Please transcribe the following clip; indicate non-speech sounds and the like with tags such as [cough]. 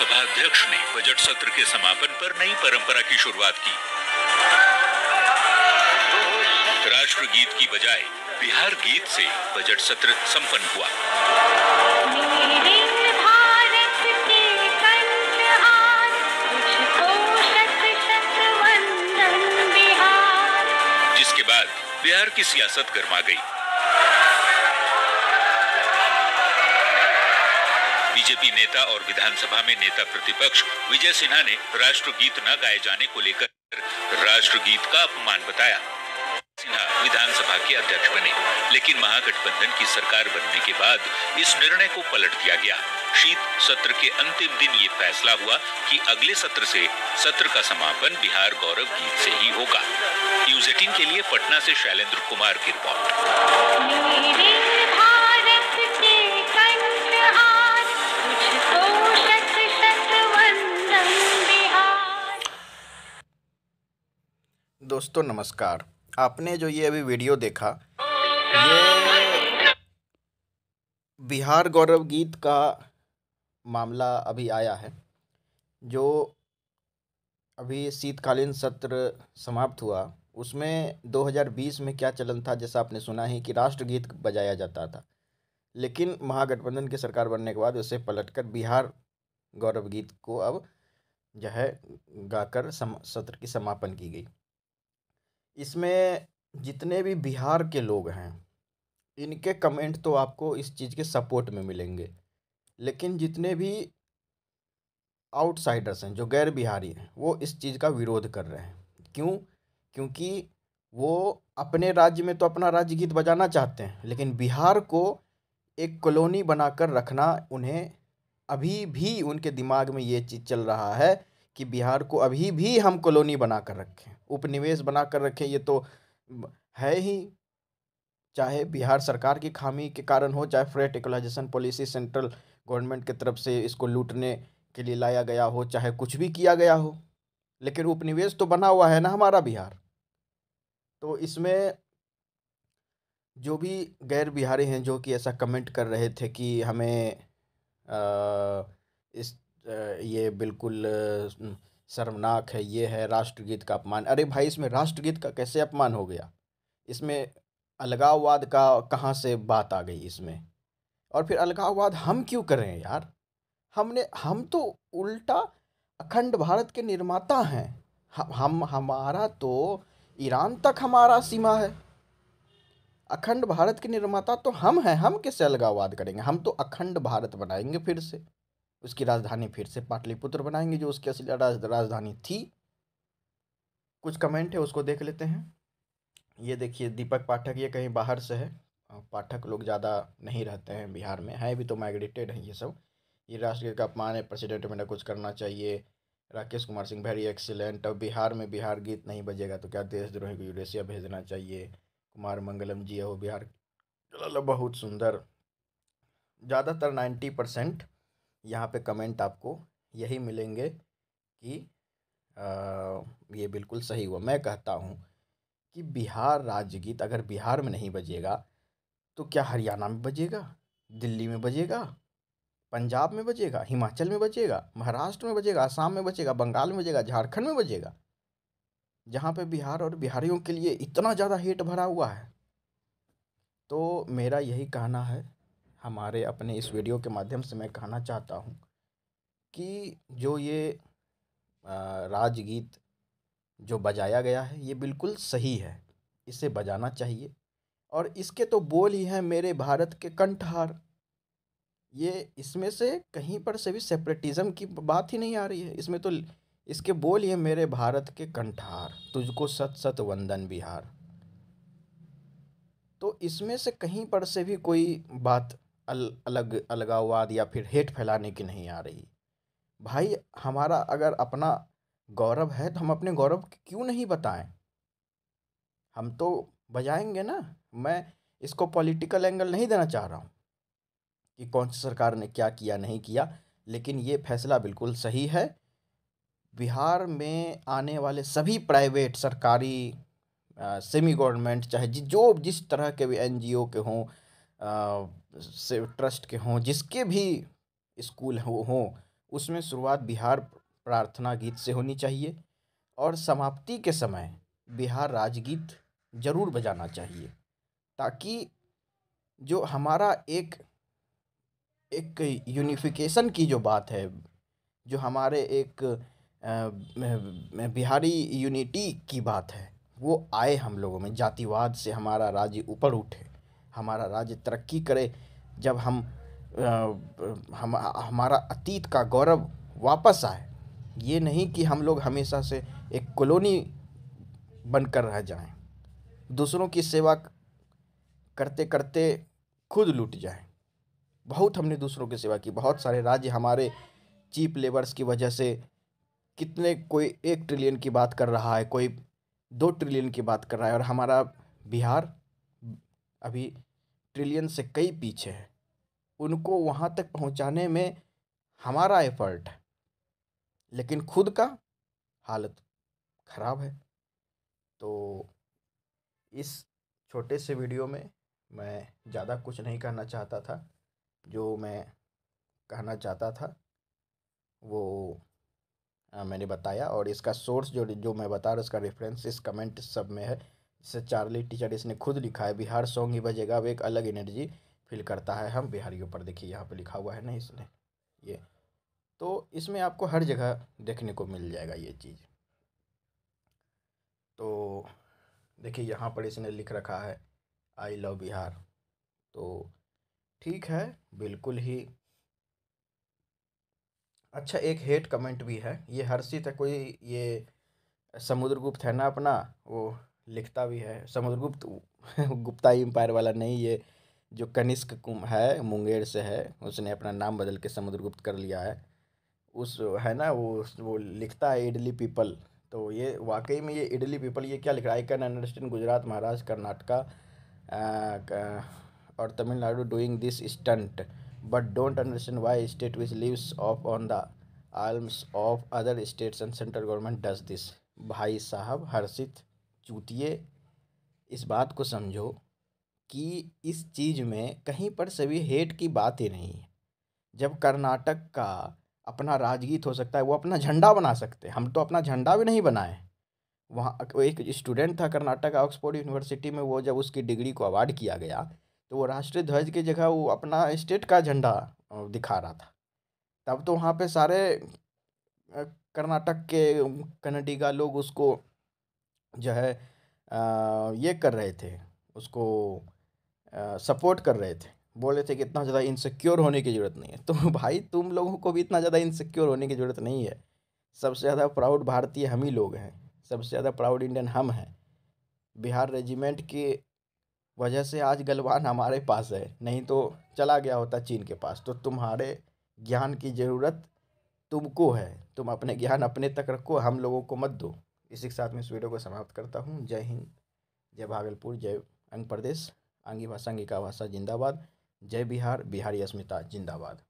विधानसभा अध्यक्ष ने बजट सत्र के समापन पर नई परंपरा की शुरुआत की राष्ट्र गीत की बजाय बिहार गीत से बजट सत्र संपन्न हुआ जिसके बाद बिहार की सियासत गर्मा गई बीजेपी नेता और विधानसभा में नेता प्रतिपक्ष विजय सिन्हा ने राष्ट्रगीत न गाए जाने को लेकर राष्ट्रगीत का अपमान बताया सिन्हा विधानसभा के अध्यक्ष बने लेकिन महागठबंधन की सरकार बनने के बाद इस निर्णय को पलट दिया गया शीत सत्र के अंतिम दिन ये फैसला हुआ कि अगले सत्र से सत्र का समापन बिहार गौरव गीत से ही होगा न्यूज एटीन के लिए पटना से शैलेंद्र कुमार की रिपोर्ट दोस्तों नमस्कार आपने जो ये अभी वीडियो देखा ये बिहार गौरव गीत का मामला अभी आया है जो अभी शीतकालीन सत्र समाप्त हुआ उसमें 2020 में क्या चलन था जैसा आपने सुना ही कि राष्ट्रगीत बजाया जाता था लेकिन महागठबंधन की सरकार बनने के बाद उसे पलटकर बिहार गौरव गीत को अब जो है गाकर सम सत्र की समापन की गई इसमें जितने भी बिहार के लोग हैं इनके कमेंट तो आपको इस चीज़ के सपोर्ट में मिलेंगे लेकिन जितने भी आउटसाइडर्स हैं जो गैर बिहारी हैं वो इस चीज़ का विरोध कर रहे हैं क्यों क्योंकि वो अपने राज्य में तो अपना राज्य गीत बजाना चाहते हैं लेकिन बिहार को एक कॉलोनी बनाकर रखना उन्हें अभी भी उनके दिमाग में ये चीज़ चल रहा है कि बिहार को अभी भी हम कॉलोनी बना कर रखें उपनिवेश बना कर रखें ये तो है ही चाहे बिहार सरकार की खामी के कारण हो चाहे freight equalisation policy central government की तरफ से इसको लूटने के लिए लाया गया हो चाहे कुछ भी किया गया हो लेकिन उपनिवेश तो बना हुआ है ना हमारा बिहार तो इसमें जो भी गैर बिहारी हैं जो कि ऐसा कमेंट कर रहे थे कि हमें आ, इस आ, ये बिल्कुल शर्मनाक है ये है राष्ट्रगीत का अपमान अरे भाई इसमें राष्ट्रगीत का कैसे अपमान हो गया इसमें अलगाववाद का कहाँ से बात आ गई इसमें और फिर अलगाववाद हम क्यों करें यार हमने हम तो उल्टा अखंड भारत के निर्माता हैं हम हमारा तो ईरान तक हमारा सीमा है अखंड भारत के निर्माता तो हम हैं हम किससे अलगाववाद करेंगे हम तो अखंड भारत बनाएंगे फिर से उसकी राजधानी फिर से पाटलिपुत्र बनाएंगे जो उसकी असली राजधानी थी कुछ कमेंट है उसको देख लेते हैं ये देखिए दीपक पाठक ये कहीं बाहर से है पाठक लोग ज़्यादा नहीं रहते हैं बिहार में है भी तो माइग्रेटेड हैं ये सब ये राष्ट्रीय का अपमान है प्रेसिडेंट में कुछ करना चाहिए राकेश कुमार सिंह वेरी एक्सीलेंट अब बिहार में बिहार गीत नहीं बजेगा तो क्या देशद्रोही को यूरेशिया भेजना चाहिए कुमार मंगलम जी हो बिहार बहुत सुंदर ज़्यादातर नाइन्टी परसेंट यहाँ पे कमेंट आपको यही मिलेंगे कि आ, ये बिल्कुल सही हुआ मैं कहता हूँ कि बिहार राज्य गीत अगर बिहार में नहीं बजेगा तो क्या हरियाणा में बजेगा दिल्ली में बजेगा पंजाब में बजेगा हिमाचल में बजेगा महाराष्ट्र में बजेगा आसाम में बजेगा बंगाल में बजेगा झारखंड में बजेगा जहाँ पे बिहार और बिहारियों के लिए इतना ज़्यादा हेट भरा हुआ है तो मेरा यही कहना है हमारे अपने इस वीडियो के माध्यम से मैं कहना चाहता हूँ कि जो ये राजगीत जो बजाया गया है ये बिल्कुल सही है इसे बजाना चाहिए और इसके तो बोल ही हैं मेरे भारत के कंठहार ये इसमें से कहीं पर से भी सेपरेटिज़म की बात ही नहीं आ रही है इसमें तो इसके बोल ये मेरे भारत के कंठहार तुझको सत सत वंदन बिहार तो इसमें से कहीं पर से भी कोई बात अल, अलग अलगाववाद या फिर हेट फैलाने की नहीं आ रही भाई हमारा अगर अपना गौरव है तो हम अपने गौरव क्यों नहीं बताएं हम तो बजाएंगे ना मैं इसको पॉलिटिकल एंगल नहीं देना चाह रहा हूँ कि कौन सी सरकार ने क्या किया नहीं किया लेकिन ये फैसला बिल्कुल सही है बिहार में आने वाले सभी प्राइवेट सरकारी सेमी गवर्नमेंट चाहे जो जिस तरह के भी एनजीओ के हों से ट्रस्ट के हों जिसके भी स्कूल हो हों उसमें शुरुआत बिहार प्रार्थना गीत से होनी चाहिए और समाप्ति के समय बिहार राजगीत ज़रूर बजाना चाहिए ताकि जो हमारा एक एक यूनिफिकेशन की जो बात है जो हमारे एक बिहारी यूनिटी की बात है वो आए हम लोगों में जातिवाद से हमारा राज्य ऊपर उठे हमारा राज्य तरक्की करे जब हम हम हमारा अतीत का गौरव वापस आए ये नहीं कि हम लोग हमेशा से एक कॉलोनी बनकर रह जाएं दूसरों की सेवा करते करते खुद लूट जाएं बहुत हमने दूसरों की सेवा की बहुत सारे राज्य हमारे चीप लेबर्स की वजह से कितने कोई एक ट्रिलियन की बात कर रहा है कोई दो ट्रिलियन की बात कर रहा है और हमारा बिहार अभी ट्रिलियन से कई पीछे हैं उनको वहाँ तक पहुँचाने में हमारा एफर्ट है लेकिन खुद का हालत ख़राब है तो इस छोटे से वीडियो में मैं ज़्यादा कुछ नहीं कहना चाहता था जो मैं कहना चाहता था वो आ, मैंने बताया और इसका सोर्स जो जो मैं बता रहा उसका रेफरेंस इस कमेंट सब में है जिसे चार्ली टीचर इसने खुद लिखा है बिहार सॉन्ग ही बजेगा अब एक अलग एनर्जी फील करता है हम बिहारियों पर देखिए यहाँ पे लिखा हुआ है ना इसने ये तो इसमें आपको हर जगह देखने को मिल जाएगा ये चीज़ तो देखिए यहाँ पर इसने लिख रखा है आई लव बिहार तो ठीक है बिल्कुल ही अच्छा एक हेट कमेंट भी है ये हर्षित है कोई ये समुद्रगुप्त है ना अपना वो लिखता भी है समुद्रगुप्त [laughs] गुप्ता एम्पायर वाला नहीं ये जो कनिष्क कुम है मुंगेर से है उसने अपना नाम बदल के समुद्रगुप्त कर लिया है उस है ना वो वो लिखता है इडली पीपल तो ये वाकई में ये इडली पीपल ये क्या लिख रहा है I can understand Gujarat Maharashtra Karnataka और Tamil Nadu doing this stunt but don't understand why state which lives of on the arms of other states and central government does this भाई साहब हर्षित चूतिए इस बात को समझो कि इस चीज़ में कहीं पर सभी हेट की बात ही नहीं है जब कर्नाटक का अपना राजगीत हो सकता है वो अपना झंडा बना सकते हैं हम तो अपना झंडा भी नहीं बनाए वहाँ एक स्टूडेंट था कर्नाटक ऑक्सफोर्ड यूनिवर्सिटी में वो जब उसकी डिग्री को अवार्ड किया गया तो वो राष्ट्रीय ध्वज की जगह वो अपना स्टेट का झंडा दिखा रहा था तब तो वहाँ पे सारे कर्नाटक के कन्नडिगा लोग उसको जो है ये कर रहे थे उसको सपोर्ट कर रहे थे बोले थे कि इतना ज़्यादा इनसिक्योर होने की ज़रूरत नहीं है तो [laughs] भाई तुम लोगों को भी इतना ज़्यादा इनसिक्योर होने की ज़रूरत नहीं है सबसे ज़्यादा प्राउड भारतीय हम ही लोग हैं सबसे ज़्यादा प्राउड इंडियन हम हैं बिहार रेजिमेंट की वजह से आज गलवान हमारे पास है नहीं तो चला गया होता चीन के पास तो तुम्हारे ज्ञान की ज़रूरत तुमको है तुम अपने ज्ञान अपने तक रखो हम लोगों को मत दो इसी के साथ मैं इस वीडियो को समाप्त करता हूँ जय हिंद जय भागलपुर जय अंग प्रदेश आंगी भाषा अंगिका भाषा जिंदाबाद जय बिहार बिहारी अस्मिता जिंदाबाद